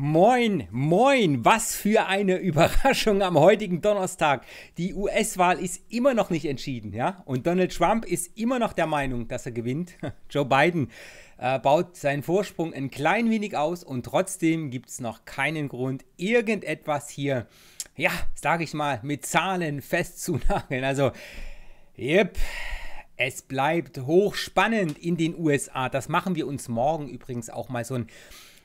Moin, moin, was für eine Überraschung am heutigen Donnerstag. Die US-Wahl ist immer noch nicht entschieden, ja? Und Donald Trump ist immer noch der Meinung, dass er gewinnt. Joe Biden äh, baut seinen Vorsprung ein klein wenig aus und trotzdem gibt es noch keinen Grund, irgendetwas hier, ja, sag ich mal, mit Zahlen festzunageln. Also, yep. Es bleibt hochspannend in den USA. Das machen wir uns morgen übrigens auch mal so ein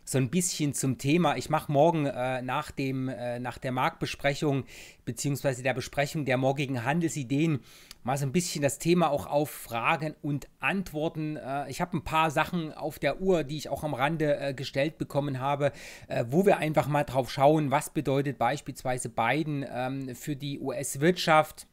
so ein bisschen zum Thema. Ich mache morgen äh, nach, dem, äh, nach der Marktbesprechung bzw. der Besprechung der morgigen Handelsideen mal so ein bisschen das Thema auch auf Fragen und Antworten. Äh, ich habe ein paar Sachen auf der Uhr, die ich auch am Rande äh, gestellt bekommen habe, äh, wo wir einfach mal drauf schauen, was bedeutet beispielsweise Biden ähm, für die US-Wirtschaft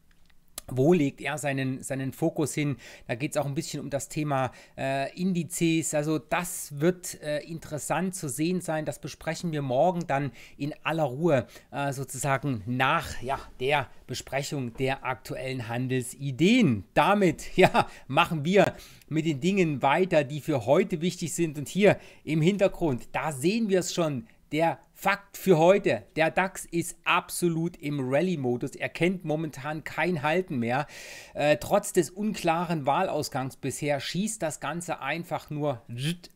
wo legt er seinen, seinen Fokus hin? Da geht es auch ein bisschen um das Thema äh, Indizes. Also das wird äh, interessant zu sehen sein. Das besprechen wir morgen dann in aller Ruhe äh, sozusagen nach ja, der Besprechung der aktuellen Handelsideen. Damit ja, machen wir mit den Dingen weiter, die für heute wichtig sind. Und hier im Hintergrund, da sehen wir es schon. Der Fakt für heute, der DAX ist absolut im Rallye-Modus. Er kennt momentan kein Halten mehr. Äh, trotz des unklaren Wahlausgangs bisher schießt das Ganze einfach nur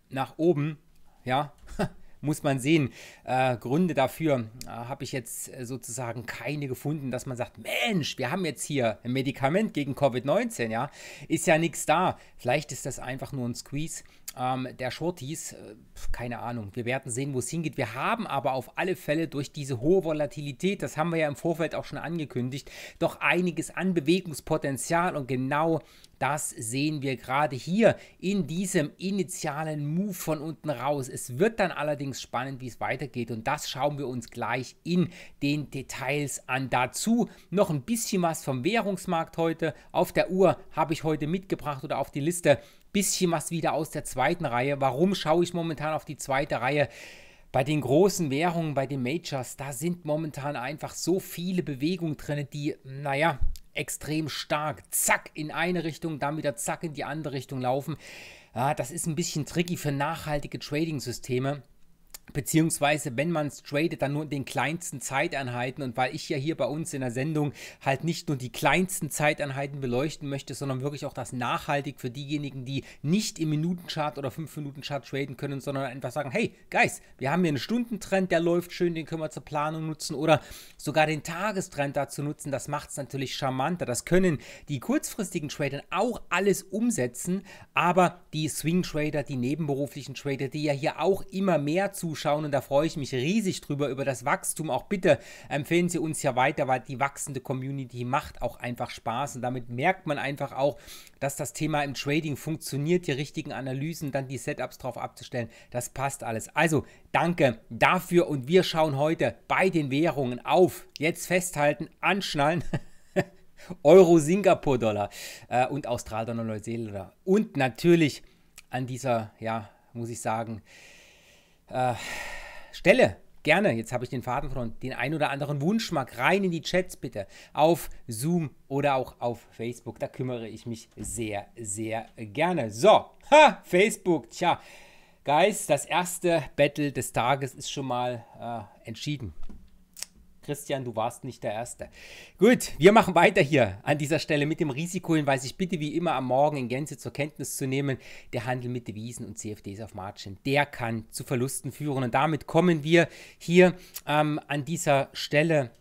nach oben. Ja, muss man sehen. Äh, Gründe dafür äh, habe ich jetzt äh, sozusagen keine gefunden, dass man sagt, Mensch, wir haben jetzt hier ein Medikament gegen Covid-19, ja, ist ja nichts da. Vielleicht ist das einfach nur ein Squeeze ähm, der Shorties, äh, keine Ahnung. Wir werden sehen, wo es hingeht. Wir haben aber auf alle Fälle durch diese hohe Volatilität, das haben wir ja im Vorfeld auch schon angekündigt, doch einiges an Bewegungspotenzial und genau das sehen wir gerade hier in diesem initialen Move von unten raus. Es wird dann allerdings spannend, wie es weitergeht und das schauen wir uns gleich in den Details an. Dazu noch ein bisschen was vom Währungsmarkt heute. Auf der Uhr habe ich heute mitgebracht oder auf die Liste bisschen was wieder aus der zweiten Reihe. Warum schaue ich momentan auf die zweite Reihe? bei den großen Währungen, bei den Majors, da sind momentan einfach so viele Bewegungen drin, die, naja, extrem stark. Zack in eine Richtung, dann wieder zack in die andere Richtung laufen. Ja, das ist ein bisschen tricky für nachhaltige Trading-Systeme. Beziehungsweise, wenn man es tradet, dann nur in den kleinsten Zeiteinheiten. Und weil ich ja hier bei uns in der Sendung halt nicht nur die kleinsten Zeiteinheiten beleuchten möchte, sondern wirklich auch das nachhaltig für diejenigen, die nicht im Minutenchart oder 5-Minuten-Chart traden können, sondern einfach sagen, hey, Guys, wir haben hier einen Stundentrend, der läuft schön, den können wir zur Planung nutzen oder sogar den Tagestrend dazu nutzen. Das macht es natürlich charmanter. Das können die kurzfristigen Trader auch alles umsetzen, aber die Swing-Trader, die nebenberuflichen Trader, die ja hier auch immer mehr zuschauen, schauen und da freue ich mich riesig drüber, über das Wachstum. Auch bitte empfehlen Sie uns ja weiter, weil die wachsende Community macht auch einfach Spaß und damit merkt man einfach auch, dass das Thema im Trading funktioniert, die richtigen Analysen, dann die Setups drauf abzustellen, das passt alles. Also danke dafür und wir schauen heute bei den Währungen auf. Jetzt festhalten, anschnallen. Euro, Singapur-Dollar äh, und Australdollar, Neuseeländer. Und natürlich an dieser, ja, muss ich sagen, äh, stelle, gerne, jetzt habe ich den Faden verloren, den ein oder anderen Wunsch mag rein in die Chats bitte, auf Zoom oder auch auf Facebook. Da kümmere ich mich sehr, sehr gerne. So, ha, Facebook, tja, Guys, das erste Battle des Tages ist schon mal äh, entschieden. Christian, du warst nicht der Erste. Gut, wir machen weiter hier an dieser Stelle mit dem Risikohinweis. Ich bitte wie immer am Morgen in Gänze zur Kenntnis zu nehmen, der Handel mit Devisen und CFDs auf Margin, der kann zu Verlusten führen. Und damit kommen wir hier ähm, an dieser Stelle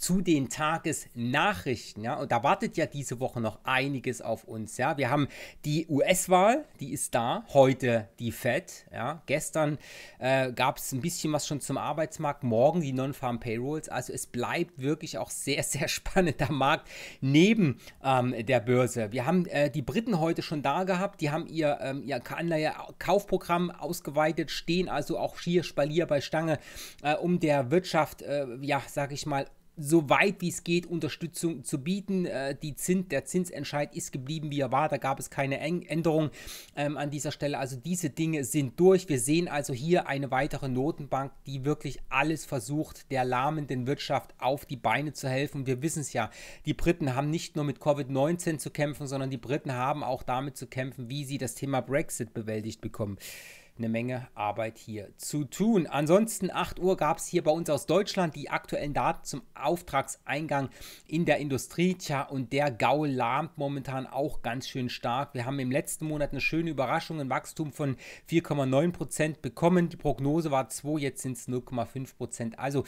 zu den Tagesnachrichten. Ja? Und da wartet ja diese Woche noch einiges auf uns. Ja? Wir haben die US-Wahl, die ist da, heute die FED. Ja? Gestern äh, gab es ein bisschen was schon zum Arbeitsmarkt, morgen die Non-Farm Payrolls. Also es bleibt wirklich auch sehr, sehr spannender Markt neben ähm, der Börse. Wir haben äh, die Briten heute schon da gehabt, die haben ihr, ähm, ihr Anleihekaufprogramm ausgeweitet, stehen also auch schier Spalier bei Stange, äh, um der Wirtschaft, äh, ja, sage ich mal, so weit wie es geht Unterstützung zu bieten. Äh, Zins, der Zinsentscheid ist geblieben, wie er war. Da gab es keine Änderung ähm, an dieser Stelle. Also diese Dinge sind durch. Wir sehen also hier eine weitere Notenbank, die wirklich alles versucht, der lahmenden Wirtschaft auf die Beine zu helfen. wir wissen es ja, die Briten haben nicht nur mit Covid-19 zu kämpfen, sondern die Briten haben auch damit zu kämpfen, wie sie das Thema Brexit bewältigt bekommen eine Menge Arbeit hier zu tun. Ansonsten 8 Uhr gab es hier bei uns aus Deutschland die aktuellen Daten zum Auftragseingang in der Industrie. Tja, und der Gaul lahmt momentan auch ganz schön stark. Wir haben im letzten Monat eine schöne Überraschung, ein Wachstum von 4,9% Prozent bekommen. Die Prognose war 2, jetzt sind es 0,5%. Prozent. Also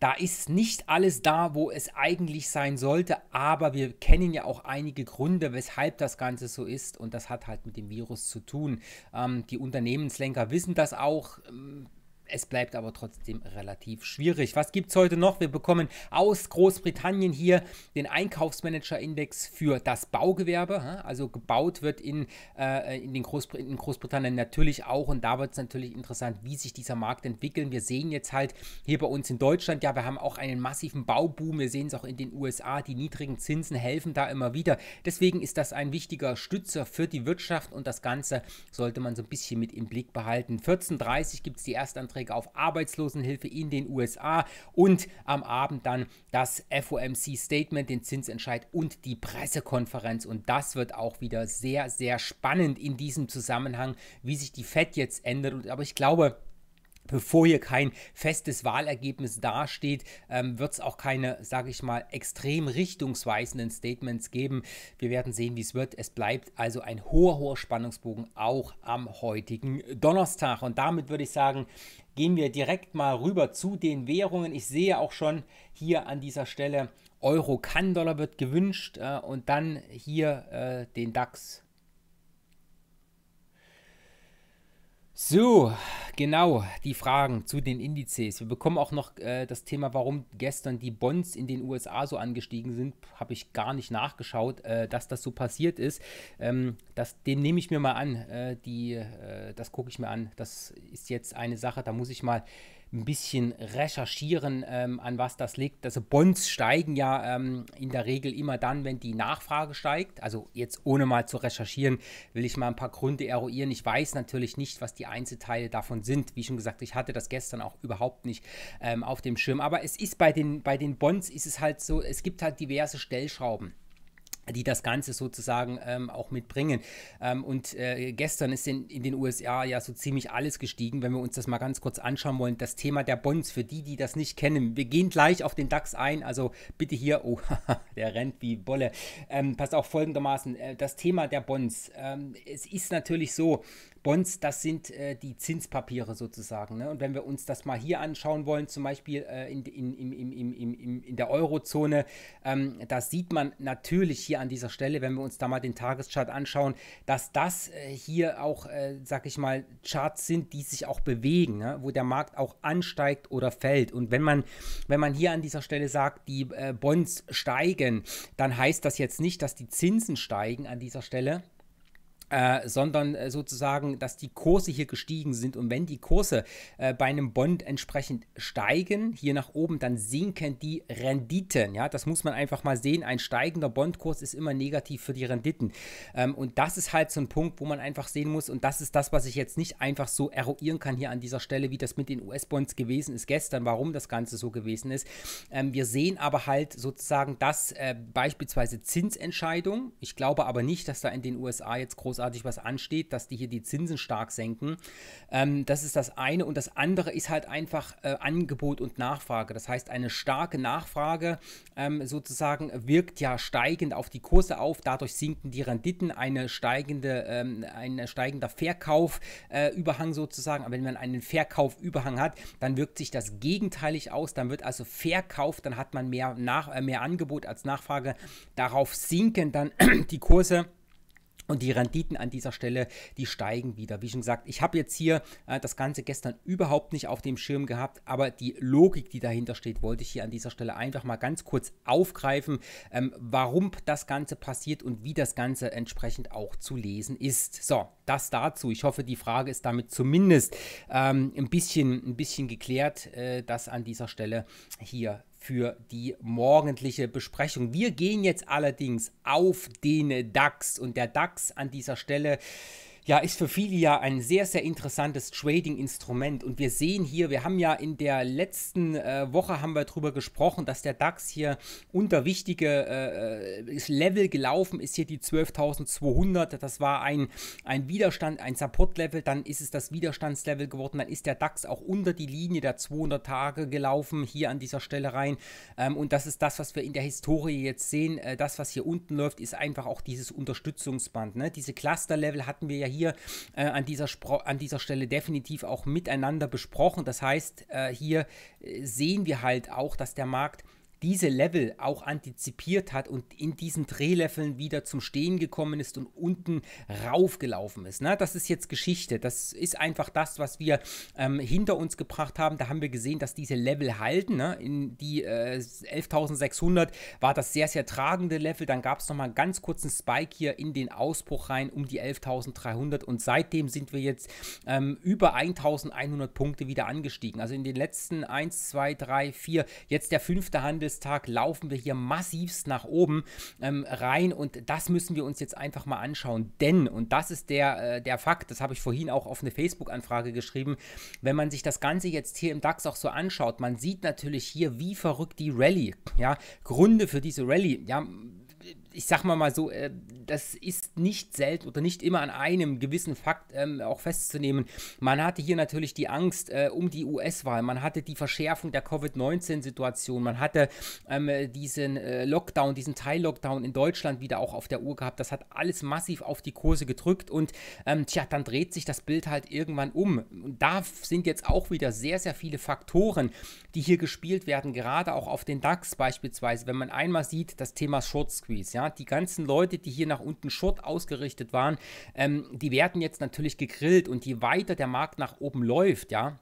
da ist nicht alles da, wo es eigentlich sein sollte, aber wir kennen ja auch einige Gründe, weshalb das Ganze so ist und das hat halt mit dem Virus zu tun. Ähm, die Unternehmenslenker wissen das auch. Ähm, es bleibt aber trotzdem relativ schwierig. Was gibt es heute noch? Wir bekommen aus Großbritannien hier den Einkaufsmanager-Index für das Baugewerbe. Also gebaut wird in, äh, in, den Großbr in Großbritannien natürlich auch. Und da wird es natürlich interessant, wie sich dieser Markt entwickelt. Wir sehen jetzt halt hier bei uns in Deutschland, ja, wir haben auch einen massiven Bauboom. Wir sehen es auch in den USA. Die niedrigen Zinsen helfen da immer wieder. Deswegen ist das ein wichtiger Stützer für die Wirtschaft und das Ganze sollte man so ein bisschen mit im Blick behalten. 14.30 Uhr gibt es die Erstanträge Anträge auf Arbeitslosenhilfe in den USA und am Abend dann das FOMC-Statement, den Zinsentscheid und die Pressekonferenz. Und das wird auch wieder sehr, sehr spannend in diesem Zusammenhang, wie sich die Fed jetzt ändert. aber ich glaube, Bevor hier kein festes Wahlergebnis dasteht, ähm, wird es auch keine, sage ich mal, extrem richtungsweisenden Statements geben. Wir werden sehen, wie es wird. Es bleibt also ein hoher, hoher Spannungsbogen auch am heutigen Donnerstag. Und damit würde ich sagen, gehen wir direkt mal rüber zu den Währungen. Ich sehe auch schon hier an dieser Stelle, Euro kann Dollar wird gewünscht äh, und dann hier äh, den DAX So, genau, die Fragen zu den Indizes. Wir bekommen auch noch äh, das Thema, warum gestern die Bonds in den USA so angestiegen sind. Habe ich gar nicht nachgeschaut, äh, dass das so passiert ist. Ähm, das, den nehme ich mir mal an. Äh, die, äh, das gucke ich mir an. Das ist jetzt eine Sache, da muss ich mal ein bisschen recherchieren, ähm, an was das liegt. Also Bonds steigen ja ähm, in der Regel immer dann, wenn die Nachfrage steigt. Also jetzt ohne mal zu recherchieren, will ich mal ein paar Gründe eruieren. Ich weiß natürlich nicht, was die Einzelteile davon sind. Wie schon gesagt, ich hatte das gestern auch überhaupt nicht ähm, auf dem Schirm. Aber es ist bei den, bei den Bonds ist es halt so, es gibt halt diverse Stellschrauben die das Ganze sozusagen ähm, auch mitbringen. Ähm, und äh, gestern ist in, in, den USA ja so ziemlich alles gestiegen, wenn wir uns das mal ganz kurz anschauen wollen. Das Thema der Bonds, für die, die das nicht kennen, wir gehen gleich auf den DAX ein, also bitte hier, oh, der rennt wie Bolle. Ähm, passt auch folgendermaßen, äh, das Thema der Bonds, es ist natürlich so, Bonds, das sind äh, die Zinspapiere sozusagen. Ne? Und wenn wir uns das mal hier anschauen wollen, zum Beispiel in, in, in, in, in der Eurozone, da sieht man natürlich hier an dieser Stelle, wenn wir uns da mal den Tageschart anschauen, dass das äh, hier auch, äh, sag ich mal, Charts sind, die sich auch bewegen, ne? wo der Markt auch ansteigt oder fällt. Und wenn man, wenn man hier an dieser Stelle sagt, die äh, Bonds steigen, dann heißt das jetzt nicht, dass die Zinsen steigen an dieser Stelle. Äh, sondern äh, sozusagen, dass die Kurse hier gestiegen sind. Und wenn die Kurse äh, bei einem Bond entsprechend steigen, hier nach oben, dann sinken die Renditen. Ja, das muss man einfach mal sehen. Ein steigender Bondkurs ist immer negativ für die Renditen. Ähm, und das ist halt so ein Punkt, wo man einfach sehen muss. Und das ist das, was ich jetzt nicht einfach so eruieren kann hier an dieser Stelle, wie das mit den US-Bonds gewesen ist gestern, warum das Ganze so gewesen ist. Ähm, wir sehen aber halt sozusagen, dass äh, beispielsweise Zinsentscheidungen, ich glaube aber nicht, dass da in den USA jetzt groß großartig was ansteht, dass die hier die Zinsen stark senken. Ähm, das ist das eine. Und das andere ist halt einfach äh, Angebot und Nachfrage. Das heißt, eine starke Nachfrage ähm, sozusagen wirkt ja steigend auf die Kurse auf. Dadurch sinken die Renditen. Eine steigende, ähm, ein steigender Verkaufüberhang äh, sozusagen. Aber wenn man einen Verkaufüberhang hat, dann wirkt sich das gegenteilig aus. Dann wird also verkauft, dann hat man mehr, nach, äh, mehr Angebot als Nachfrage. Darauf sinken dann die Kurse. Und die Renditen an dieser Stelle, die steigen wieder. Wie schon gesagt, ich habe jetzt hier äh, das Ganze gestern überhaupt nicht auf dem Schirm gehabt, aber die Logik, die dahinter steht, wollte ich hier an dieser Stelle einfach mal ganz kurz aufgreifen, ähm, warum das Ganze passiert und wie das Ganze entsprechend auch zu lesen ist. So, das dazu. Ich hoffe, die Frage ist damit zumindest ähm, ein, bisschen, ein bisschen geklärt, äh, das an dieser Stelle hier für die morgendliche Besprechung. Wir gehen jetzt allerdings auf den DAX und der DAX an dieser Stelle ja, ist für viele ja ein sehr, sehr interessantes Trading-Instrument. Und wir sehen hier, wir haben ja in der letzten äh, Woche haben wir darüber gesprochen, dass der DAX hier unter wichtige äh, äh Level gelaufen ist, hier die 12.200. Das war ein, ein Widerstand, ein Support-Level, dann ist es das Widerstandslevel geworden, dann ist der DAX auch unter die Linie der 200 Tage gelaufen, hier an dieser Stelle rein. Ähm, und das ist das, was wir in der Historie jetzt sehen. Äh, das, was hier unten läuft, ist einfach auch dieses Unterstützungsband. Ne? Diese Cluster-Level hatten wir ja hier hier äh, an, dieser an dieser Stelle definitiv auch miteinander besprochen. Das heißt, äh, hier äh, sehen wir halt auch, dass der Markt diese Level auch antizipiert hat und in diesen Drehleveln wieder zum Stehen gekommen ist und unten raufgelaufen ist. Na, ne? das ist jetzt Geschichte. Das ist einfach das, was wir ähm, hinter uns gebracht haben. Da haben wir gesehen, dass diese Level halten. Ne? In die äh, 11.600 war das sehr, sehr tragende Level. Dann gab es nochmal einen ganz kurzen Spike hier in den Ausbruch rein um die 11.300 und seitdem sind wir jetzt ähm, über 1.100 Punkte wieder angestiegen. Also in den letzten 1, 2, 3, 4, jetzt der fünfte Handel Handelstag laufen wir hier massivst nach oben ähm, rein und das müssen wir uns jetzt einfach mal anschauen. Denn, und das ist der, äh, der Fakt, das habe ich vorhin auch auf eine Facebook-Anfrage geschrieben, wenn man sich das Ganze jetzt hier im DAX auch so anschaut, man sieht natürlich hier, wie verrückt die Rallye, ja, Gründe für diese Rallye, ja, ich sag mal mal so, äh, das ist nicht selten oder nicht immer an einem gewissen Fakt ähm, auch festzunehmen. Man hatte hier natürlich die Angst äh, um die US-Wahl, man hatte die Verschärfung der Covid-19-Situation, man hatte ähm, diesen äh, Lockdown, diesen Teil-Lockdown in Deutschland wieder auch auf der Uhr gehabt. Das hat alles massiv auf die Kurse gedrückt und ähm, tja, dann dreht sich das Bild halt irgendwann um. Und da sind jetzt auch wieder sehr, sehr viele Faktoren, die hier gespielt werden, gerade auch auf den DAX beispielsweise. Wenn man einmal sieht, das Thema Short Squeeze, ja, ja, die ganzen Leute, die hier nach unten short ausgerichtet waren, ähm, die werden jetzt natürlich gegrillt und je weiter der Markt nach oben läuft, ja,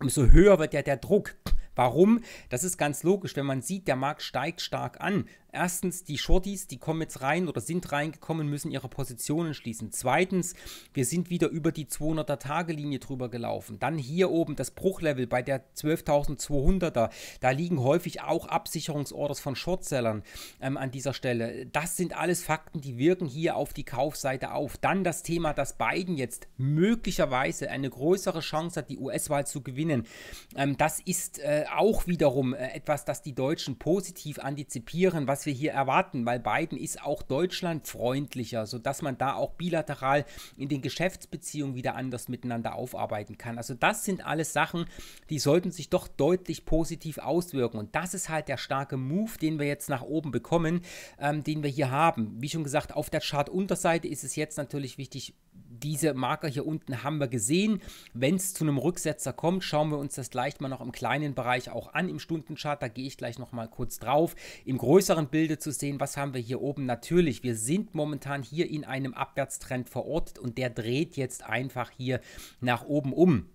umso höher wird ja der Druck. Warum? Das ist ganz logisch. Wenn man sieht, der Markt steigt stark an, Erstens, die Shorties, die kommen jetzt rein oder sind reingekommen, müssen ihre Positionen schließen. Zweitens, wir sind wieder über die 200er-Tage-Linie drüber gelaufen. Dann hier oben das Bruchlevel bei der 12.200er. Da liegen häufig auch Absicherungsorders von Shortsellern ähm, an dieser Stelle. Das sind alles Fakten, die wirken hier auf die Kaufseite auf. Dann das Thema, dass Biden jetzt möglicherweise eine größere Chance hat, die US-Wahl zu gewinnen. Ähm, das ist äh, auch wiederum äh, etwas, das die Deutschen positiv antizipieren, was wir hier erwarten, weil Biden ist auch deutschlandfreundlicher, sodass man da auch bilateral in den Geschäftsbeziehungen wieder anders miteinander aufarbeiten kann. Also das sind alles Sachen, die sollten sich doch deutlich positiv auswirken. Und das ist halt der starke Move, den wir jetzt nach oben bekommen, ähm, den wir hier haben. Wie schon gesagt, auf der Chartunterseite ist es jetzt natürlich wichtig, diese Marker hier unten haben wir gesehen. Wenn es zu einem Rücksetzer kommt, schauen wir uns das gleich mal noch im kleinen Bereich auch an im Stundenchart. Da gehe ich gleich noch mal kurz drauf. Im größeren Bilde zu sehen, was haben wir hier oben? Natürlich, wir sind momentan hier in einem Abwärtstrend verortet und der dreht jetzt einfach hier nach oben um.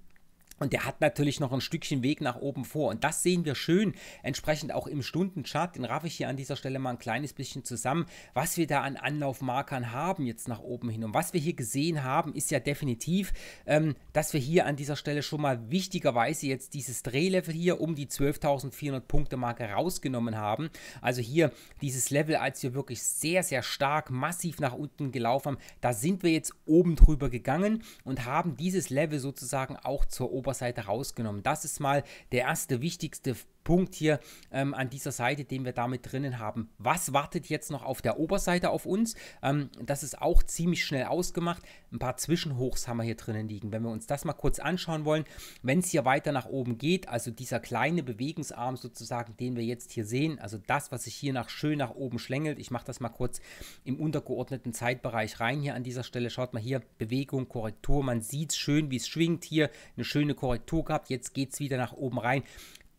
Und der hat natürlich noch ein Stückchen Weg nach oben vor. Und das sehen wir schön entsprechend auch im Stundenchart. Den raffe ich hier an dieser Stelle mal ein kleines bisschen zusammen, was wir da an Anlaufmarkern haben jetzt nach oben hin. Und was wir hier gesehen haben, ist ja definitiv, ähm, dass wir hier an dieser Stelle schon mal wichtigerweise jetzt dieses Drehlevel hier um die 12.400 Punkte Marke rausgenommen haben. Also hier dieses Level, als wir wirklich sehr, sehr stark massiv nach unten gelaufen haben, da sind wir jetzt oben drüber gegangen und haben dieses Level sozusagen auch zur Oberseite Oberseite rausgenommen. Das ist mal der erste wichtigste Punkt hier ähm, an dieser Seite, den wir damit drinnen haben. Was wartet jetzt noch auf der Oberseite auf uns? Ähm, das ist auch ziemlich schnell ausgemacht ein paar Zwischenhochs haben wir hier drinnen liegen. Wenn wir uns das mal kurz anschauen wollen, wenn es hier weiter nach oben geht, also dieser kleine Bewegungsarm sozusagen, den wir jetzt hier sehen, also das, was sich hier nach schön nach oben schlängelt, ich mache das mal kurz im untergeordneten Zeitbereich rein hier an dieser Stelle, schaut mal hier, Bewegung, Korrektur, man sieht es schön, wie es schwingt hier, eine schöne Korrektur gehabt, jetzt geht es wieder nach oben rein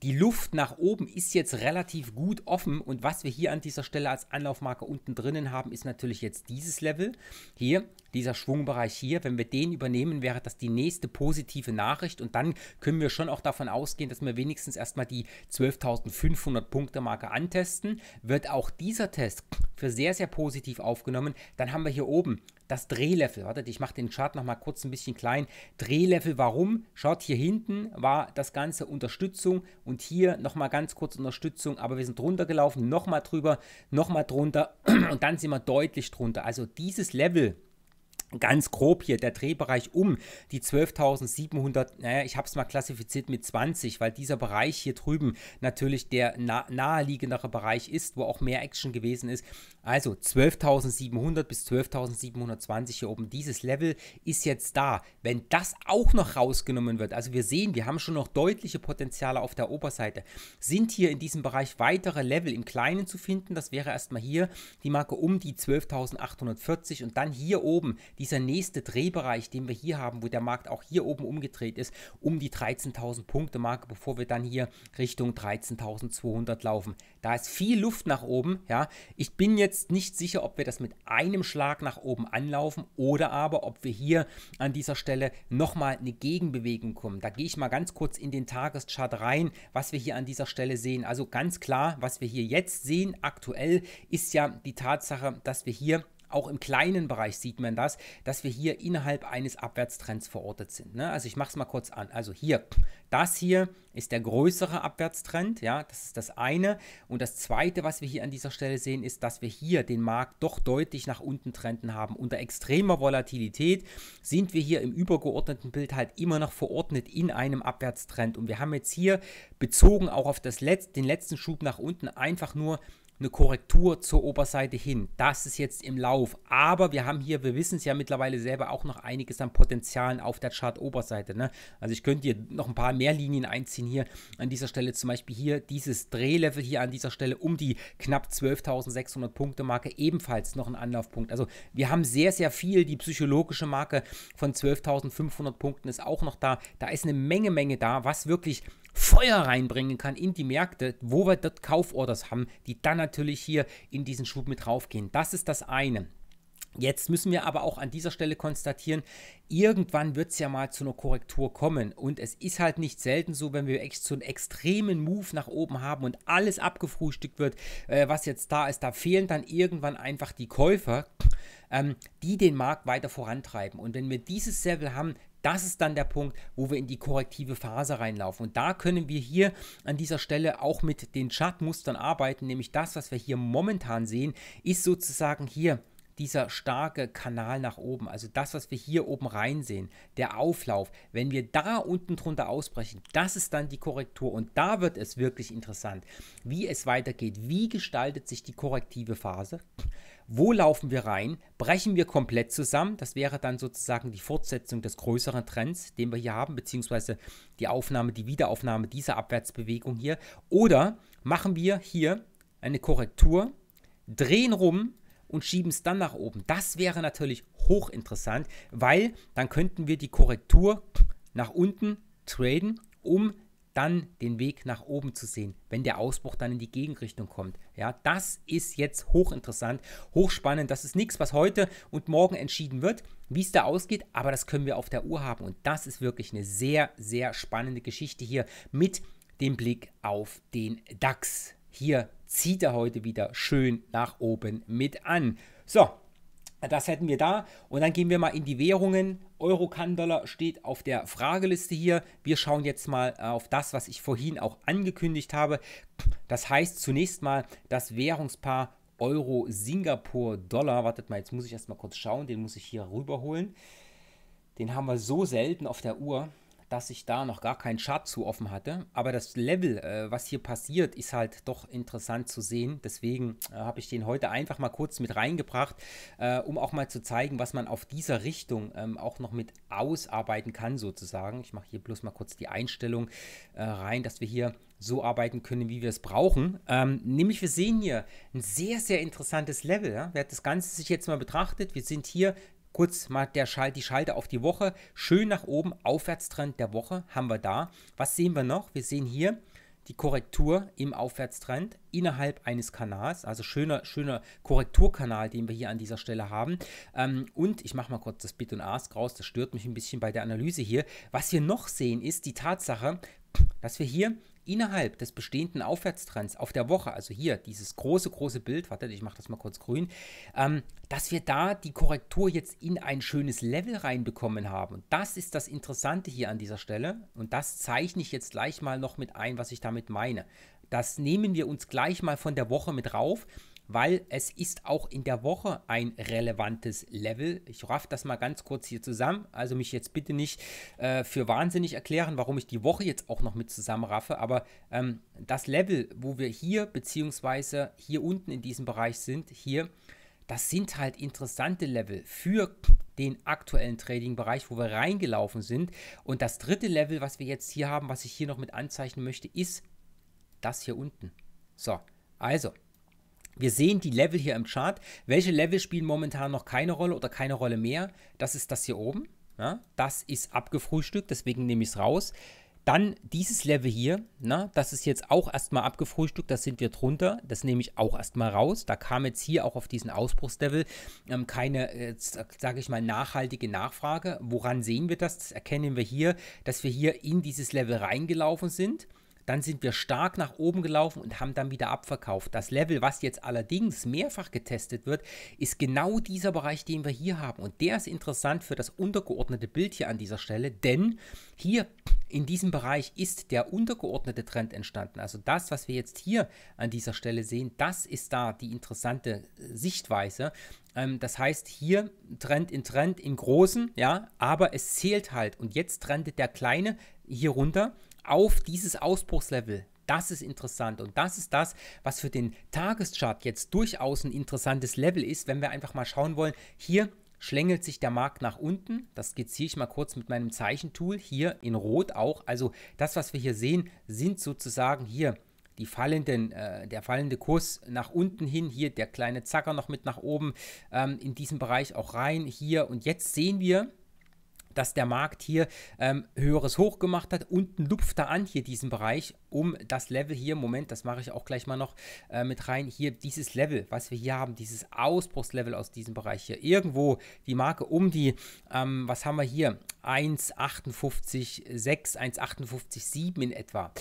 die Luft nach oben ist jetzt relativ gut offen und was wir hier an dieser Stelle als Anlaufmarke unten drinnen haben, ist natürlich jetzt dieses Level hier, dieser Schwungbereich hier. Wenn wir den übernehmen, wäre das die nächste positive Nachricht und dann können wir schon auch davon ausgehen, dass wir wenigstens erstmal die 12.500 Punkte Marke antesten. Wird auch dieser Test für sehr, sehr positiv aufgenommen, dann haben wir hier oben das Drehlevel. Wartet, ich mache den Chart nochmal kurz ein bisschen klein. Drehlevel, warum? Schaut, hier hinten war das Ganze Unterstützung und hier nochmal ganz kurz Unterstützung, aber wir sind drunter gelaufen, nochmal drüber, nochmal drunter und dann sind wir deutlich drunter. Also dieses Level, ganz grob hier der Drehbereich um die 12.700, naja, ich habe es mal klassifiziert mit 20, weil dieser Bereich hier drüben natürlich der nah naheliegendere Bereich ist, wo auch mehr Action gewesen ist. Also 12.700 bis 12.720 hier oben, dieses Level ist jetzt da. Wenn das auch noch rausgenommen wird, also wir sehen, wir haben schon noch deutliche Potenziale auf der Oberseite, sind hier in diesem Bereich weitere Level im Kleinen zu finden. Das wäre erstmal hier die Marke um die 12.840 und dann hier oben die dieser nächste Drehbereich, den wir hier haben, wo der Markt auch hier oben umgedreht ist, um die 13.000 Punkte Marke, bevor wir dann hier Richtung 13.200 laufen. Da ist viel Luft nach oben, ja. Ich bin jetzt nicht sicher, ob wir das mit einem Schlag nach oben anlaufen oder aber, ob wir hier an dieser Stelle nochmal eine Gegenbewegung kommen. Da gehe ich mal ganz kurz in den Tageschart rein, was wir hier an dieser Stelle sehen. Also ganz klar, was wir hier jetzt sehen, aktuell, ist ja die Tatsache, dass wir hier auch im kleinen Bereich sieht man das, dass wir hier innerhalb eines Abwärtstrends verortet sind. Ne? Also ich mache es mal kurz an. Also hier, das hier ist der größere Abwärtstrend, ja, das ist das eine. Und das zweite, was wir hier an dieser Stelle sehen, ist, dass wir hier den Markt doch deutlich nach unten trenden haben. Unter extremer Volatilität sind wir hier im übergeordneten Bild halt immer noch verordnet in einem Abwärtstrend. Und wir haben jetzt hier bezogen auch auf das Letz den letzten Schub nach unten einfach nur eine Korrektur zur Oberseite hin. Das ist jetzt im Lauf. Aber wir haben hier, wir wissen es ja mittlerweile selber auch noch einiges an Potenzialen auf der Chart-Oberseite. Ne? Also ich könnte hier noch ein paar mehr Linien einziehen hier an dieser Stelle. Zum Beispiel hier dieses Drehlevel hier an dieser Stelle um die knapp 12.600 Punkte Marke ebenfalls noch ein Anlaufpunkt. Also wir haben sehr, sehr viel. Die psychologische Marke von 12.500 Punkten ist auch noch da. Da ist eine Menge, Menge da, was wirklich Feuer reinbringen kann in die Märkte, wo wir dort Kauforders haben, die dann natürlich hier in diesen Schub mit raufgehen. Das ist das eine. Jetzt müssen wir aber auch an dieser Stelle konstatieren, irgendwann wird es ja mal zu einer Korrektur kommen. Und es ist halt nicht selten so, wenn wir echt so einen extremen Move nach oben haben und alles abgefrühstückt wird, äh, was jetzt da ist, da fehlen dann irgendwann einfach die Käufer, ähm, die den Markt weiter vorantreiben. Und wenn wir dieses Level haben, das ist dann der Punkt, wo wir in die korrektive Phase reinlaufen. Und da können wir hier an dieser Stelle auch mit den Chartmustern arbeiten, nämlich das, was wir hier momentan sehen, ist sozusagen hier dieser starke Kanal nach oben, also das, was wir hier oben rein sehen, der Auflauf, wenn wir da unten drunter ausbrechen, das ist dann die Korrektur und da wird es wirklich interessant, wie es weitergeht, wie gestaltet sich die korrektive Phase, wo laufen wir rein, brechen wir komplett zusammen, das wäre dann sozusagen die Fortsetzung des größeren Trends, den wir hier haben, beziehungsweise die Aufnahme, die Wiederaufnahme dieser Abwärtsbewegung hier, oder machen wir hier eine Korrektur, drehen rum, und schieben es dann nach oben. Das wäre natürlich hochinteressant, weil dann könnten wir die Korrektur nach unten traden, um dann den Weg nach oben zu sehen, wenn der Ausbruch dann in die Gegenrichtung kommt. Ja, das ist jetzt hochinteressant, hochspannend. Das ist nichts, was heute und morgen entschieden wird, wie es da ausgeht, aber das können wir auf der Uhr haben. Und das ist wirklich eine sehr, sehr spannende Geschichte hier mit dem Blick auf den DAX. Hier zieht er heute wieder schön nach oben mit an. So, das hätten wir da. Und dann gehen wir mal in die Währungen. Euro, Kann, Dollar steht auf der Frageliste hier. Wir schauen jetzt mal äh, auf das, was ich vorhin auch angekündigt habe. Das heißt zunächst mal das Währungspaar Euro, Singapur, Dollar. Wartet mal, jetzt muss ich erstmal kurz schauen. Den muss ich hier rüberholen. Den haben wir so selten auf der Uhr dass ich da noch gar keinen Chart zu offen hatte. Aber das Level, äh, was hier passiert, ist halt doch interessant zu sehen. Deswegen äh, habe ich den heute einfach mal kurz mit reingebracht, äh, um auch mal zu zeigen, was man auf dieser Richtung ähm, auch noch mit ausarbeiten kann, sozusagen. Ich mache hier bloß mal kurz die Einstellung äh, rein, dass wir hier so arbeiten können, wie wir es brauchen. Ähm, nämlich wir sehen hier ein sehr, sehr interessantes Level. Ja? Wer hat das Ganze sich jetzt mal betrachtet? Wir sind hier kurz mal der Schalt, die Schalter auf die Woche. Schön nach oben, Aufwärtstrend der Woche haben wir da. Was sehen wir noch? Wir sehen hier die Korrektur im Aufwärtstrend innerhalb eines Kanals, also schöner, schöner Korrekturkanal, den wir hier an dieser Stelle haben. Ähm, und ich mache mal kurz das Bit und Ask raus, das stört mich ein bisschen bei der Analyse hier. Was wir noch sehen, ist die Tatsache, dass wir hier innerhalb des bestehenden Aufwärtstrends auf der Woche, also hier dieses große, große Bild, wartet, ich mache das mal kurz grün, ähm, dass wir da die Korrektur jetzt in ein schönes Level reinbekommen haben. Und das ist das Interessante hier an dieser Stelle. Und das zeichne ich jetzt gleich mal noch mit ein, was ich damit meine. Das nehmen wir uns gleich mal von der Woche mit rauf weil es ist auch in der Woche ein relevantes Level. Ich raff das mal ganz kurz hier zusammen. Also mich jetzt bitte nicht äh, für wahnsinnig erklären, warum ich die Woche jetzt auch noch mit zusammenraffe. Aber ähm, das Level, wo wir hier beziehungsweise hier unten in diesem Bereich sind, hier, das sind halt interessante Level für den aktuellen Trading-Bereich, wo wir reingelaufen sind. Und das dritte Level, was wir jetzt hier haben, was ich hier noch mit anzeichnen möchte, ist das hier unten. So, also wir sehen die Level hier im Chart. Welche Level spielen momentan noch keine Rolle oder keine Rolle mehr? Das ist das hier oben. Ja, das ist abgefrühstückt, deswegen nehme ich es raus. Dann dieses Level hier, na, das ist jetzt auch erstmal abgefrühstückt, das sind wir drunter, das nehme ich auch erstmal raus. Da kam jetzt hier auch auf diesen Ausbruchslevel ähm, keine, äh, sage ich mal, nachhaltige Nachfrage. Woran sehen wir das? Das erkennen wir hier, dass wir hier in dieses Level reingelaufen sind. Dann sind wir stark nach oben gelaufen und haben dann wieder abverkauft. Das Level, was jetzt allerdings mehrfach getestet wird, ist genau dieser Bereich, den wir hier haben. Und der ist interessant für das untergeordnete Bild hier an dieser Stelle, denn hier in diesem Bereich ist der untergeordnete Trend entstanden. Also das, was wir jetzt hier an dieser Stelle sehen, das ist da die interessante äh, Sichtweise. Ähm, das heißt, hier Trend in Trend in großen, ja, aber es zählt halt. Und jetzt trendet der kleine hier runter auf dieses Ausbruchslevel. Das ist interessant und das ist das, was für den Tageschart jetzt durchaus ein interessantes Level ist, wenn wir einfach mal schauen wollen. Hier schlängelt sich der Markt nach unten. Das skizziere ich mal kurz mit meinem Zeichentool. Hier in Rot auch. Also das, was wir hier sehen, sind sozusagen hier die fallenden, äh, der fallende Kurs nach unten hin. Hier der kleine Zacker noch mit nach oben ähm, in diesem Bereich auch rein. Hier und jetzt sehen wir, dass der Markt hier ähm, höheres Hoch gemacht hat. Unten lupft er an hier diesen Bereich um das Level hier. Moment, das mache ich auch gleich mal noch äh, mit rein. Hier dieses Level, was wir hier haben, dieses Ausbruchslevel aus diesem Bereich hier. Irgendwo die Marke um die, ähm, was haben wir hier? 1,58,6, 1,58,7 in etwa.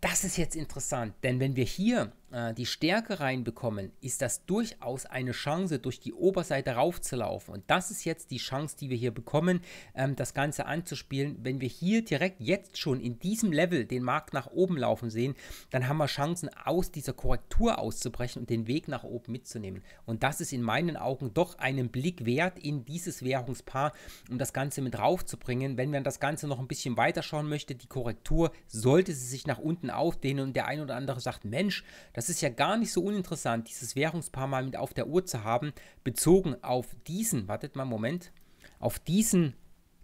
Das ist jetzt interessant, denn wenn wir hier äh, die Stärke reinbekommen, ist das durchaus eine Chance, durch die Oberseite raufzulaufen. Und das ist jetzt die Chance, die wir hier bekommen, ähm, das Ganze anzuspielen. Wenn wir hier direkt jetzt schon in diesem Level den Markt nach oben laufen sehen, dann haben wir Chancen, aus dieser Korrektur auszubrechen und den Weg nach oben mitzunehmen. Und das ist in meinen Augen doch einen Blick wert in dieses Währungspaar, um das Ganze mit raufzubringen. Wenn man das Ganze noch ein bisschen weiter schauen möchte, die Korrektur sollte sie sich nach unten aufdehnen und der ein oder andere sagt, Mensch, das es ist ja gar nicht so uninteressant, dieses Währungspaar mal mit auf der Uhr zu haben, bezogen auf diesen, wartet mal einen Moment, auf diesen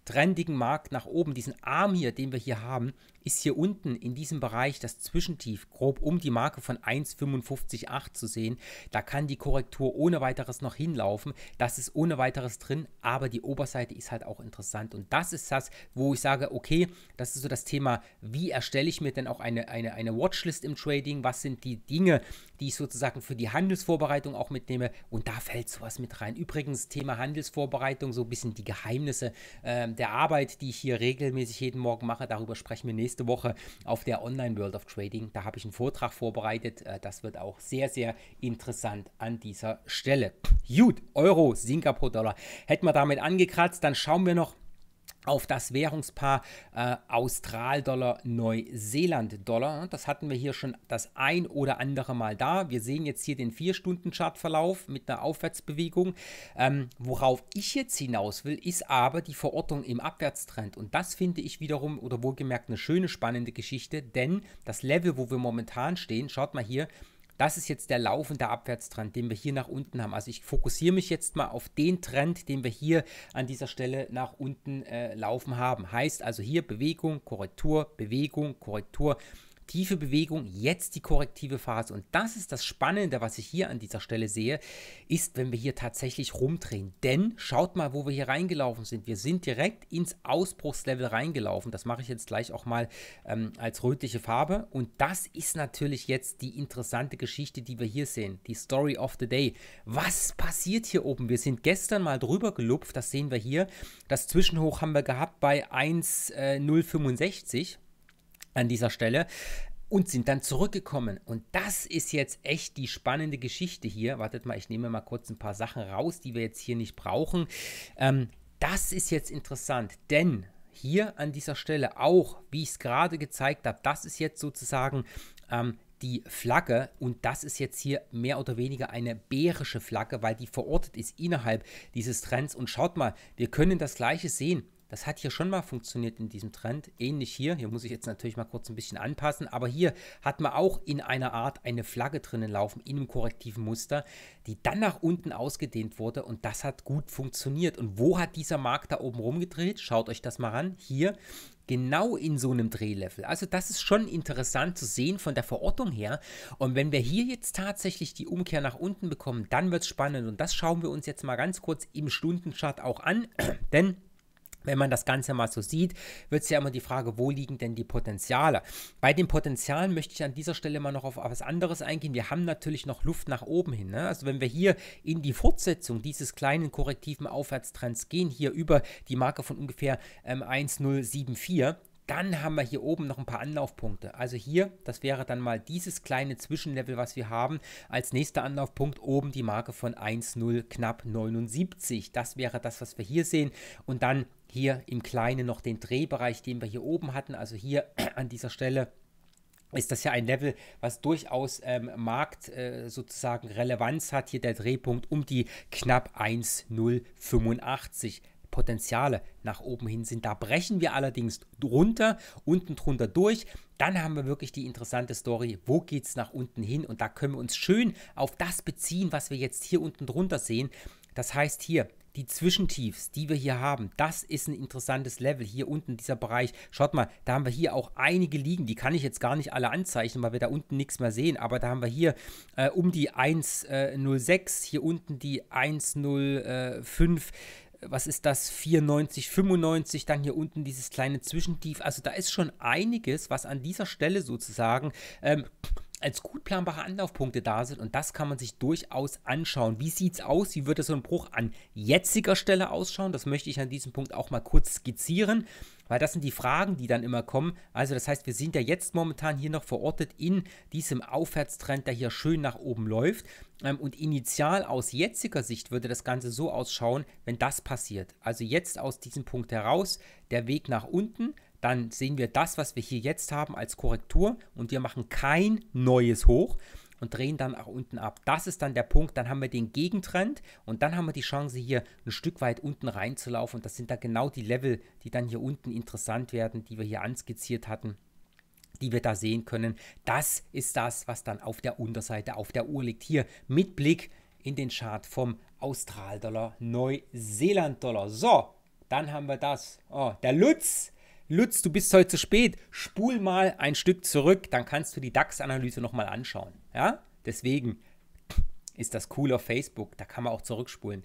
trendigen Markt nach oben, diesen Arm hier, den wir hier haben, ist hier unten in diesem Bereich das Zwischentief grob um die Marke von 1,55,8 zu sehen. Da kann die Korrektur ohne weiteres noch hinlaufen. Das ist ohne weiteres drin, aber die Oberseite ist halt auch interessant. Und das ist das, wo ich sage, okay, das ist so das Thema, wie erstelle ich mir denn auch eine, eine, eine Watchlist im Trading? Was sind die Dinge, die ich sozusagen für die Handelsvorbereitung auch mitnehme? Und da fällt sowas mit rein. Übrigens, Thema Handelsvorbereitung, so ein bisschen die Geheimnisse äh, der Arbeit, die ich hier regelmäßig jeden Morgen mache. Darüber sprechen wir nächstes nächste Woche auf der Online World of Trading. Da habe ich einen Vortrag vorbereitet. Äh, das wird auch sehr, sehr interessant an dieser Stelle. Gut, Euro, Singapur-Dollar. Hätten wir damit angekratzt, dann schauen wir noch auf das Währungspaar äh, Austral-Dollar-Neuseeland-Dollar. Das hatten wir hier schon das ein oder andere Mal da. Wir sehen jetzt hier den 4-Stunden-Chartverlauf mit einer Aufwärtsbewegung. Ähm, worauf ich jetzt hinaus will, ist aber die Verortung im Abwärtstrend. Und das finde ich wiederum oder wohlgemerkt eine schöne, spannende Geschichte, denn das Level, wo wir momentan stehen, schaut mal hier, das ist jetzt der laufende Abwärtstrend, den wir hier nach unten haben. Also ich fokussiere mich jetzt mal auf den Trend, den wir hier an dieser Stelle nach unten äh, laufen haben. Heißt also hier Bewegung, Korrektur, Bewegung, Korrektur aktive Bewegung, jetzt die korrektive Phase. Und das ist das Spannende, was ich hier an dieser Stelle sehe, ist, wenn wir hier tatsächlich rumdrehen. Denn schaut mal, wo wir hier reingelaufen sind. Wir sind direkt ins Ausbruchslevel reingelaufen. Das mache ich jetzt gleich auch mal ähm, als rötliche Farbe. Und das ist natürlich jetzt die interessante Geschichte, die wir hier sehen. Die Story of the Day. Was passiert hier oben? Wir sind gestern mal drüber gelupft. Das sehen wir hier. Das Zwischenhoch haben wir gehabt bei 1,065. Äh, an dieser Stelle und sind dann zurückgekommen. Und das ist jetzt echt die spannende Geschichte hier. Wartet mal, ich nehme mal kurz ein paar Sachen raus, die wir jetzt hier nicht brauchen. Ähm, das ist jetzt interessant, denn hier an dieser Stelle auch, wie ich es gerade gezeigt habe, das ist jetzt sozusagen ähm, die Flagge und das ist jetzt hier mehr oder weniger eine bärische Flagge, weil die verortet ist innerhalb dieses Trends. Und schaut mal, wir können das gleiche sehen das hat hier schon mal funktioniert in diesem Trend. Ähnlich hier. Hier muss ich jetzt natürlich mal kurz ein bisschen anpassen. Aber hier hat man auch in einer Art eine Flagge drinnen laufen, in einem korrektiven Muster, die dann nach unten ausgedehnt wurde. Und das hat gut funktioniert. Und wo hat dieser Markt da oben rumgedreht? Schaut euch das mal an. Hier genau in so einem Drehlevel. Also das ist schon interessant zu sehen von der Verortung her. Und wenn wir hier jetzt tatsächlich die Umkehr nach unten bekommen, dann wird es spannend. Und das schauen wir uns jetzt mal ganz kurz im Stundenchart auch an. Denn wenn man das Ganze mal so sieht, wird es ja immer die Frage, wo liegen denn die Potenziale? Bei den Potenzialen möchte ich an dieser Stelle mal noch auf etwas anderes eingehen. Wir haben natürlich noch Luft nach oben hin. Ne? Also wenn wir hier in die Fortsetzung dieses kleinen korrektiven Aufwärtstrends gehen, hier über die Marke von ungefähr ähm, 1,074, dann haben wir hier oben noch ein paar Anlaufpunkte. Also hier, das wäre dann mal dieses kleine Zwischenlevel, was wir haben. Als nächster Anlaufpunkt oben die Marke von 1,0 knapp 79. Das wäre das, was wir hier sehen. Und dann hier im Kleinen noch den Drehbereich, den wir hier oben hatten. Also hier an dieser Stelle ist das ja ein Level, was durchaus ähm, Markt äh, sozusagen Relevanz hat. Hier der Drehpunkt um die knapp 1,085. Potenziale nach oben hin sind. Da brechen wir allerdings runter, unten drunter durch. Dann haben wir wirklich die interessante Story, wo geht es nach unten hin? Und da können wir uns schön auf das beziehen, was wir jetzt hier unten drunter sehen. Das heißt hier, die Zwischentiefs, die wir hier haben, das ist ein interessantes Level hier unten dieser Bereich. Schaut mal, da haben wir hier auch einige liegen, die kann ich jetzt gar nicht alle anzeichnen, weil wir da unten nichts mehr sehen, aber da haben wir hier äh, um die 106, äh, hier unten die 105, was ist das, 94, 95, dann hier unten dieses kleine Zwischentief. Also da ist schon einiges, was an dieser Stelle sozusagen ähm, als gut planbare Anlaufpunkte da sind und das kann man sich durchaus anschauen. Wie sieht es aus? Wie würde so ein Bruch an jetziger Stelle ausschauen? Das möchte ich an diesem Punkt auch mal kurz skizzieren, weil das sind die Fragen, die dann immer kommen. Also das heißt, wir sind ja jetzt momentan hier noch verortet in diesem Aufwärtstrend, der hier schön nach oben läuft. Ähm, und initial aus jetziger Sicht würde das Ganze so ausschauen, wenn das passiert. Also jetzt aus diesem Punkt heraus der Weg nach unten, dann sehen wir das, was wir hier jetzt haben als Korrektur und wir machen kein neues Hoch und drehen dann nach unten ab. Das ist dann der Punkt, dann haben wir den Gegentrend und dann haben wir die Chance hier ein Stück weit unten reinzulaufen und das sind dann genau die Level, die dann hier unten interessant werden, die wir hier anskizziert hatten die wir da sehen können. Das ist das, was dann auf der Unterseite, auf der Uhr liegt. Hier mit Blick in den Chart vom Austral-Dollar, Neuseeland-Dollar. So, dann haben wir das. Oh, der Lutz. Lutz, du bist heute zu spät. Spul mal ein Stück zurück, dann kannst du die DAX-Analyse nochmal anschauen. Ja, deswegen ist das cool auf Facebook. Da kann man auch zurückspulen.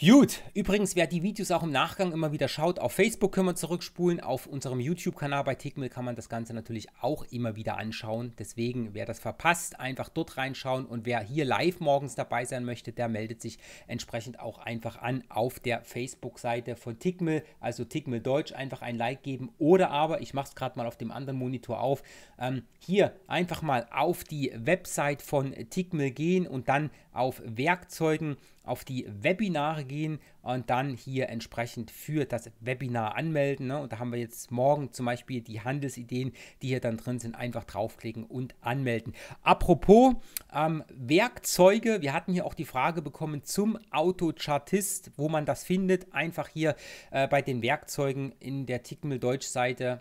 Gut, übrigens, wer die Videos auch im Nachgang immer wieder schaut, auf Facebook können wir zurückspulen, auf unserem YouTube-Kanal bei Tickmill kann man das Ganze natürlich auch immer wieder anschauen. Deswegen, wer das verpasst, einfach dort reinschauen und wer hier live morgens dabei sein möchte, der meldet sich entsprechend auch einfach an auf der Facebook-Seite von Tickmill, also Tickmill Deutsch, einfach ein Like geben oder aber, ich mache es gerade mal auf dem anderen Monitor auf, ähm, hier einfach mal auf die Website von Tickmill gehen und dann auf Werkzeugen, auf die Webinare gehen und dann hier entsprechend für das Webinar anmelden. Ne? Und da haben wir jetzt morgen zum Beispiel die Handelsideen, die hier dann drin sind, einfach draufklicken und anmelden. Apropos ähm, Werkzeuge, wir hatten hier auch die Frage bekommen zum Autochartist, wo man das findet. Einfach hier äh, bei den Werkzeugen in der Tickmill Deutsch Seite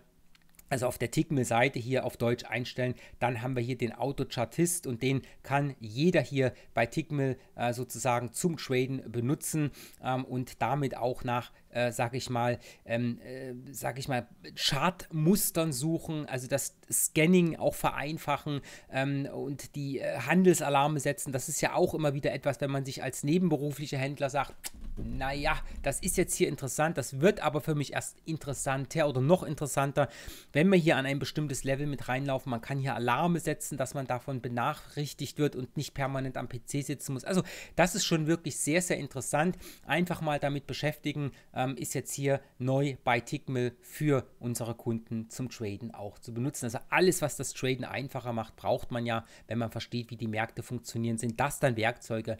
also auf der Tickmill-Seite hier auf Deutsch einstellen. Dann haben wir hier den Autochartist und den kann jeder hier bei Tickmill äh, sozusagen zum Traden benutzen ähm, und damit auch nach, äh, sag ich mal, ähm, äh, sag ich mal, Chartmustern suchen, also das Scanning auch vereinfachen ähm, und die äh, Handelsalarme setzen. Das ist ja auch immer wieder etwas, wenn man sich als nebenberuflicher Händler sagt, naja, das ist jetzt hier interessant, das wird aber für mich erst interessanter oder noch interessanter, wenn wir hier an ein bestimmtes Level mit reinlaufen. Man kann hier Alarme setzen, dass man davon benachrichtigt wird und nicht permanent am PC sitzen muss. Also das ist schon wirklich sehr, sehr interessant. Einfach mal damit beschäftigen, ähm, ist jetzt hier neu bei Tickmill für unsere Kunden zum Traden auch zu benutzen. Also alles, was das Traden einfacher macht, braucht man ja, wenn man versteht, wie die Märkte funktionieren, sind das dann Werkzeuge,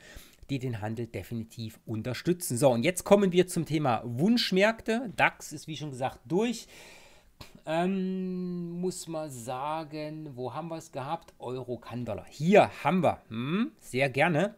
die den Handel definitiv unterstützen. So, und jetzt kommen wir zum Thema Wunschmärkte. DAX ist wie schon gesagt durch. Ähm, muss man sagen, wo haben wir es gehabt? Euro, kann Hier haben wir. Hm, sehr gerne.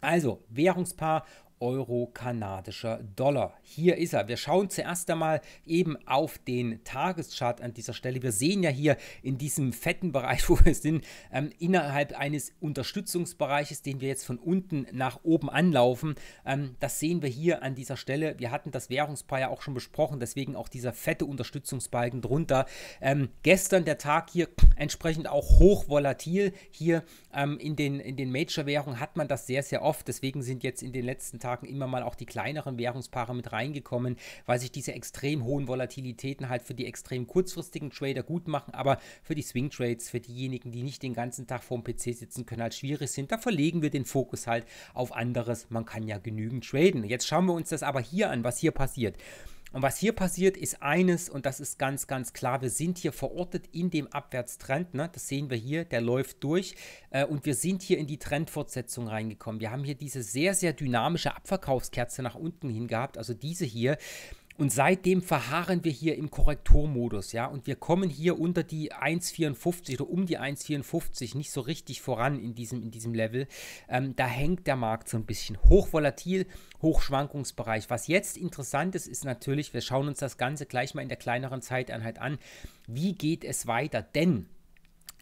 Also, Währungspaar Euro kanadischer Dollar. Hier ist er. Wir schauen zuerst einmal eben auf den Tageschart an dieser Stelle. Wir sehen ja hier in diesem fetten Bereich, wo wir sind, ähm, innerhalb eines Unterstützungsbereiches, den wir jetzt von unten nach oben anlaufen. Ähm, das sehen wir hier an dieser Stelle. Wir hatten das Währungspaar ja auch schon besprochen, deswegen auch dieser fette Unterstützungsbalken drunter. Ähm, gestern der Tag hier entsprechend auch hochvolatil. Hier ähm, in den, in den Major-Währungen hat man das sehr, sehr oft. Deswegen sind jetzt in den letzten Tagen Tagen immer mal auch die kleineren Währungspaare mit reingekommen, weil sich diese extrem hohen Volatilitäten halt für die extrem kurzfristigen Trader gut machen, aber für die Swing Trades, für diejenigen, die nicht den ganzen Tag vorm PC sitzen können, halt schwierig sind. Da verlegen wir den Fokus halt auf anderes. Man kann ja genügend traden. Jetzt schauen wir uns das aber hier an, was hier passiert. Und was hier passiert, ist eines, und das ist ganz, ganz klar, wir sind hier verortet in dem Abwärtstrend. Ne? Das sehen wir hier, der läuft durch. Äh, und wir sind hier in die Trendfortsetzung reingekommen. Wir haben hier diese sehr, sehr dynamische Abverkaufskerze nach unten hin gehabt, also diese hier. Und seitdem verharren wir hier im Korrekturmodus, ja, und wir kommen hier unter die 1,54 oder um die 1,54 nicht so richtig voran in diesem, in diesem Level. Ähm, da hängt der Markt so ein bisschen hochvolatil, hochschwankungsbereich. Was jetzt interessant ist, ist natürlich, wir schauen uns das Ganze gleich mal in der kleineren Zeiteinheit an. Wie geht es weiter? Denn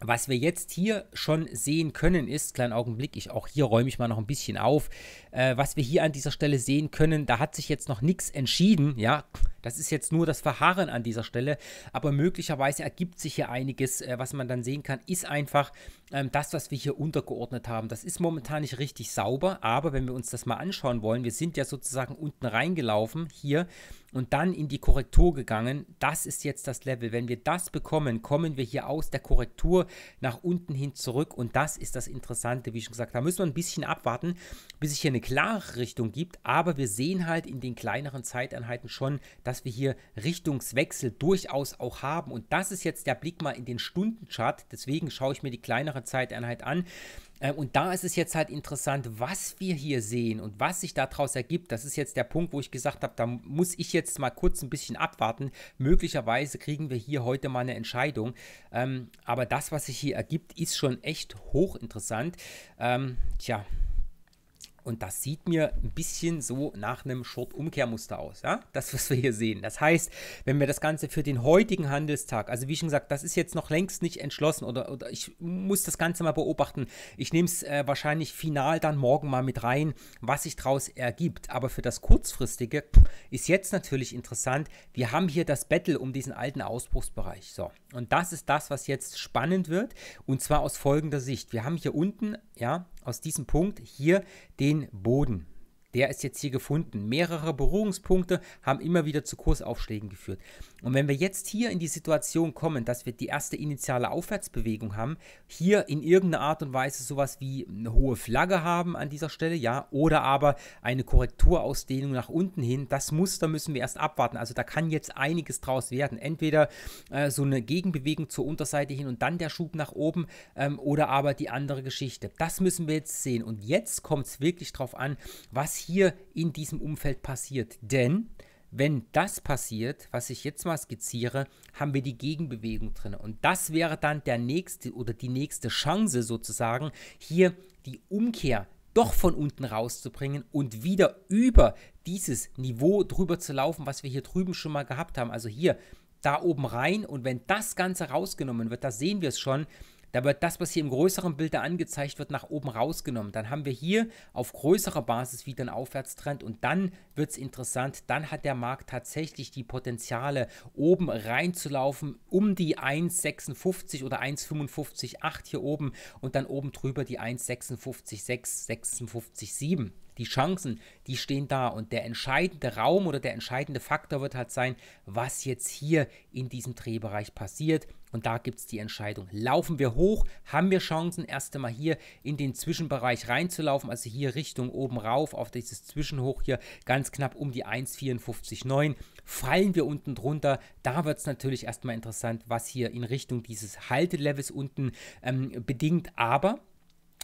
was wir jetzt hier schon sehen können, ist, kleinen Augenblick, ich auch hier räume ich mal noch ein bisschen auf, äh, was wir hier an dieser Stelle sehen können, da hat sich jetzt noch nichts entschieden, ja, das ist jetzt nur das Verharren an dieser Stelle, aber möglicherweise ergibt sich hier einiges, äh, was man dann sehen kann, ist einfach ähm, das, was wir hier untergeordnet haben. Das ist momentan nicht richtig sauber, aber wenn wir uns das mal anschauen wollen, wir sind ja sozusagen unten reingelaufen hier und dann in die Korrektur gegangen. Das ist jetzt das Level. Wenn wir das bekommen, kommen wir hier aus der Korrektur nach unten hin zurück und das ist das Interessante, wie schon gesagt, da müssen wir ein bisschen abwarten, bis es hier eine klare Richtung gibt, aber wir sehen halt in den kleineren Zeiteinheiten schon, dass dass wir hier Richtungswechsel durchaus auch haben. Und das ist jetzt der Blick mal in den Stundenchart. Deswegen schaue ich mir die kleinere Zeiteinheit an. Ähm, und da ist es jetzt halt interessant, was wir hier sehen und was sich daraus ergibt. Das ist jetzt der Punkt, wo ich gesagt habe, da muss ich jetzt mal kurz ein bisschen abwarten. Möglicherweise kriegen wir hier heute mal eine Entscheidung. Ähm, aber das, was sich hier ergibt, ist schon echt hochinteressant. Ähm, tja. Und das sieht mir ein bisschen so nach einem Short-Umkehrmuster aus, ja? Das, was wir hier sehen. Das heißt, wenn wir das Ganze für den heutigen Handelstag, also wie schon gesagt, das ist jetzt noch längst nicht entschlossen oder, oder ich muss das Ganze mal beobachten. Ich nehme es äh, wahrscheinlich final dann morgen mal mit rein, was sich daraus ergibt. Aber für das Kurzfristige ist jetzt natürlich interessant, wir haben hier das Battle um diesen alten Ausbruchsbereich. So, und das ist das, was jetzt spannend wird. Und zwar aus folgender Sicht. Wir haben hier unten, ja, aus diesem Punkt hier den den Boden der ist jetzt hier gefunden. Mehrere Berührungspunkte haben immer wieder zu Kursaufschlägen geführt. Und wenn wir jetzt hier in die Situation kommen, dass wir die erste initiale Aufwärtsbewegung haben, hier in irgendeiner Art und Weise sowas wie eine hohe Flagge haben an dieser Stelle, ja, oder aber eine Korrekturausdehnung nach unten hin, das Muster müssen wir erst abwarten. Also da kann jetzt einiges draus werden. Entweder äh, so eine Gegenbewegung zur Unterseite hin und dann der Schub nach oben ähm, oder aber die andere Geschichte. Das müssen wir jetzt sehen. Und jetzt kommt es wirklich darauf an, was hier in diesem Umfeld passiert. Denn wenn das passiert, was ich jetzt mal skizziere, haben wir die Gegenbewegung drin. Und das wäre dann der nächste oder die nächste Chance sozusagen, hier die Umkehr doch von unten rauszubringen und wieder über dieses Niveau drüber zu laufen, was wir hier drüben schon mal gehabt haben. Also hier, da oben rein. Und wenn das Ganze rausgenommen wird, da sehen wir es schon, da wird das, was hier im größeren Bild da angezeigt wird, nach oben rausgenommen. Dann haben wir hier auf größerer Basis wieder einen Aufwärtstrend und dann wird es interessant. Dann hat der Markt tatsächlich die Potenziale, oben reinzulaufen, um die 1,56 oder 1,55,8 hier oben und dann oben drüber die 1,56,6, 56,7 die Chancen, die stehen da. Und der entscheidende Raum oder der entscheidende Faktor wird halt sein, was jetzt hier in diesem Drehbereich passiert. Und da gibt es die Entscheidung. Laufen wir hoch, haben wir Chancen, erst einmal hier in den Zwischenbereich reinzulaufen, also hier Richtung oben rauf auf dieses Zwischenhoch hier ganz knapp um die 1,54,9. Fallen wir unten drunter, da wird es natürlich erstmal interessant, was hier in Richtung dieses Haltelevels unten ähm, bedingt. Aber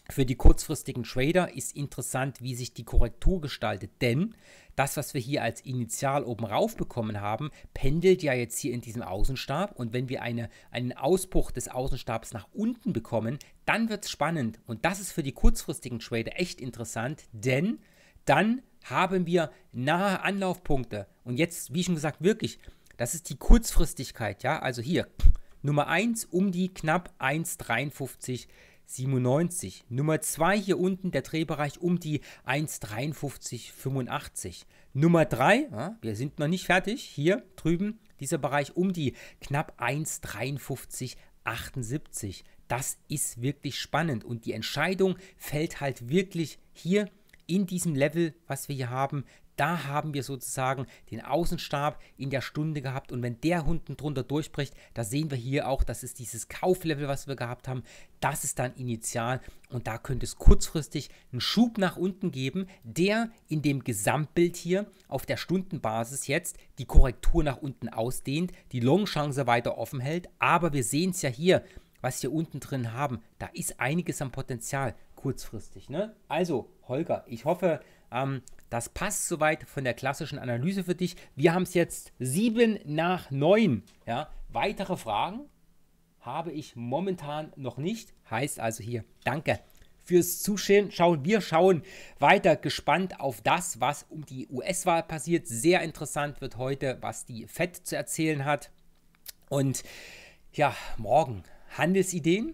für die kurzfristigen Trader ist interessant, wie sich die Korrektur gestaltet, denn das, was wir hier als Initial oben rauf bekommen haben, pendelt ja jetzt hier in diesem Außenstab und wenn wir eine, einen Ausbruch des Außenstabs nach unten bekommen, dann wird es spannend und das ist für die kurzfristigen Trader echt interessant, denn dann haben wir nahe Anlaufpunkte und jetzt, wie schon gesagt, wirklich, das ist die Kurzfristigkeit, ja, also hier Nummer 1 um die knapp 1,53 97. Nummer 2 hier unten der Drehbereich um die 1,5385. Nummer 3, ja, wir sind noch nicht fertig, hier drüben dieser Bereich um die knapp 1,5378. Das ist wirklich spannend und die Entscheidung fällt halt wirklich hier in diesem Level, was wir hier haben, da haben wir sozusagen den Außenstab in der Stunde gehabt und wenn der unten drunter durchbricht, da sehen wir hier auch, das ist dieses Kauflevel, was wir gehabt haben, das ist dann initial und da könnte es kurzfristig einen Schub nach unten geben, der in dem Gesamtbild hier auf der Stundenbasis jetzt die Korrektur nach unten ausdehnt, die Longchance weiter offen hält, aber wir sehen es ja hier, was wir unten drin haben, da ist einiges am Potenzial kurzfristig. Ne? Also, Holger, ich hoffe, ähm, das passt soweit von der klassischen Analyse für dich. Wir haben es jetzt 7 nach 9. Ja? Weitere Fragen habe ich momentan noch nicht. Heißt also hier, danke fürs Zuschauen. Wir schauen weiter gespannt auf das, was um die US-Wahl passiert. Sehr interessant wird heute, was die FED zu erzählen hat. Und ja, morgen Handelsideen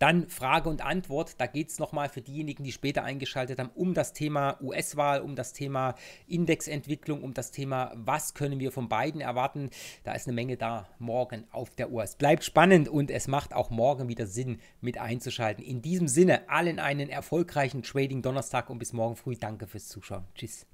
dann Frage und Antwort. Da geht es nochmal für diejenigen, die später eingeschaltet haben, um das Thema US-Wahl, um das Thema Indexentwicklung, um das Thema, was können wir von beiden erwarten. Da ist eine Menge da morgen auf der Uhr. Es bleibt spannend und es macht auch morgen wieder Sinn, mit einzuschalten. In diesem Sinne, allen einen erfolgreichen Trading Donnerstag und bis morgen früh. Danke fürs Zuschauen. Tschüss.